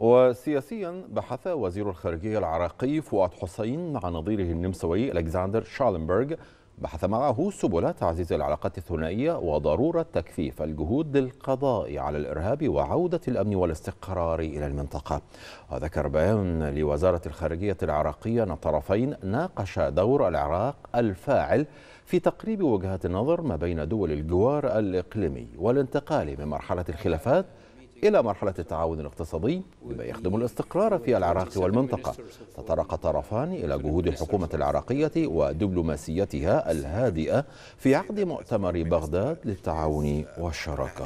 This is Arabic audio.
وسياسيا بحث وزير الخارجية العراقي فؤاد حسين مع نظيره النمساوي ألكسندر شالنبرغ بحث معه سبل تعزيز العلاقات الثنائية وضرورة تكثيف الجهود للقضاء على الإرهاب وعودة الأمن والاستقرار إلى المنطقة وذكر بيان لوزارة الخارجية العراقية أن الطرفين ناقشا دور العراق الفاعل في تقريب وجهات النظر ما بين دول الجوار الإقليمي والانتقال من مرحلة الخلافات إلى مرحلة التعاون الاقتصادي بما يخدم الاستقرار في العراق والمنطقة تطرق الطرفان إلى جهود الحكومة العراقية ودبلوماسيتها الهادئة في عقد مؤتمر بغداد للتعاون والشراكة